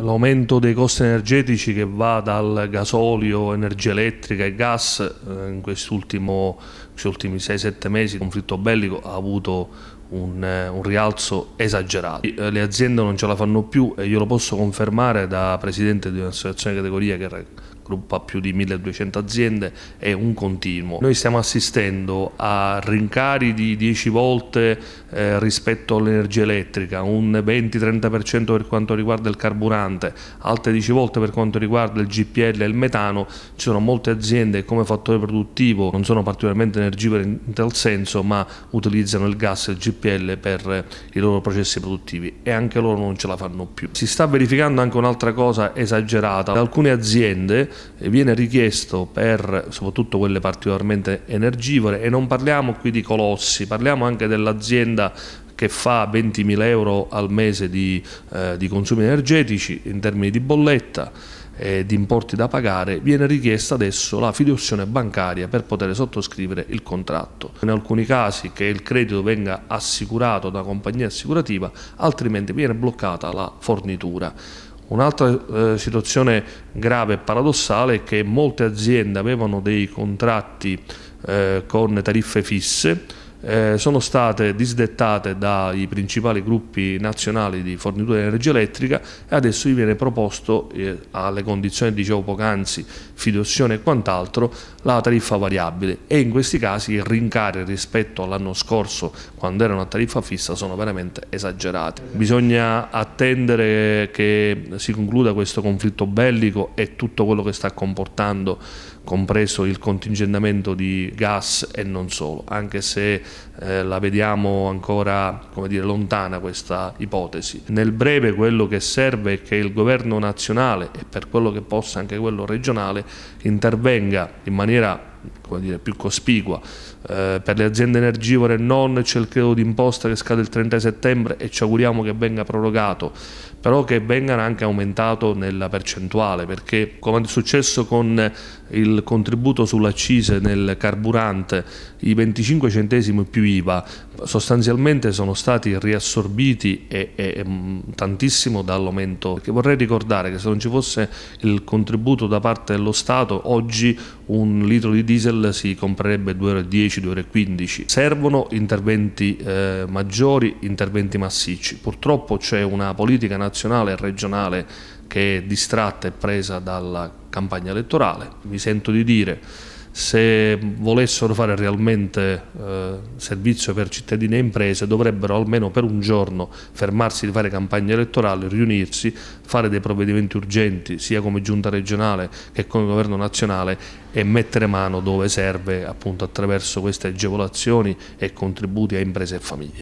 l'aumento dei costi energetici che va dal gasolio, energia elettrica e gas eh, in questi ultimi 6-7 mesi il conflitto bellico ha avuto un, eh, un, rialzo esagerato. Eh, le aziende non ce la fanno più e io lo posso confermare da presidente di un'associazione di categoria che gruppa più di 1200 aziende, è un continuo. Noi stiamo assistendo a rincari di 10 volte eh, rispetto all'energia elettrica, un 20-30% per quanto riguarda il carburante, altre 10 volte per quanto riguarda il GPL e il metano. Ci sono molte aziende che come fattore produttivo non sono particolarmente energivore in tal senso, ma utilizzano il gas e il GPL per i loro processi produttivi e anche loro non ce la fanno più. Si sta verificando anche un'altra cosa esagerata. Alcune aziende viene richiesto per soprattutto quelle particolarmente energivore e non parliamo qui di colossi, parliamo anche dell'azienda che fa 20.000 euro al mese di, eh, di consumi energetici in termini di bolletta e di importi da pagare, viene richiesta adesso la fideuzione bancaria per poter sottoscrivere il contratto. In alcuni casi che il credito venga assicurato da compagnia assicurativa, altrimenti viene bloccata la fornitura. Un'altra eh, situazione grave e paradossale è che molte aziende avevano dei contratti eh, con tariffe fisse, eh, sono state disdettate dai principali gruppi nazionali di fornitura di energia elettrica e adesso gli viene proposto eh, alle condizioni dicevo poc'anzi, fiduzione e quant'altro la tariffa variabile e in questi casi i rincari rispetto all'anno scorso quando era una tariffa fissa sono veramente esagerati. Bisogna attendere che si concluda questo conflitto bellico e tutto quello che sta comportando compreso il contingentamento di gas e non solo, anche se eh, la vediamo ancora dire, lontana questa ipotesi. Nel breve quello che serve è che il governo nazionale e per quello che possa anche quello regionale intervenga in maniera come dire, più cospicua eh, per le aziende energivore non c'è il credito d'imposta che scade il 30 settembre e ci auguriamo che venga prorogato però che venga anche aumentato nella percentuale perché come è successo con il contributo sull'accise nel carburante i 25 centesimi più IVA sostanzialmente sono stati riassorbiti e, e mm, tantissimo dall'aumento perché vorrei ricordare che se non ci fosse il contributo da parte dello Stato oggi un litro di diesel si comprerebbe 2,10 2,15 servono interventi eh, maggiori interventi massicci purtroppo c'è una politica nazionale e regionale che è distratta e presa dalla campagna elettorale mi sento di dire se volessero fare realmente eh, servizio per cittadini e imprese dovrebbero almeno per un giorno fermarsi di fare campagna elettorale, riunirsi, fare dei provvedimenti urgenti sia come giunta regionale che come governo nazionale e mettere mano dove serve appunto attraverso queste agevolazioni e contributi a imprese e famiglie.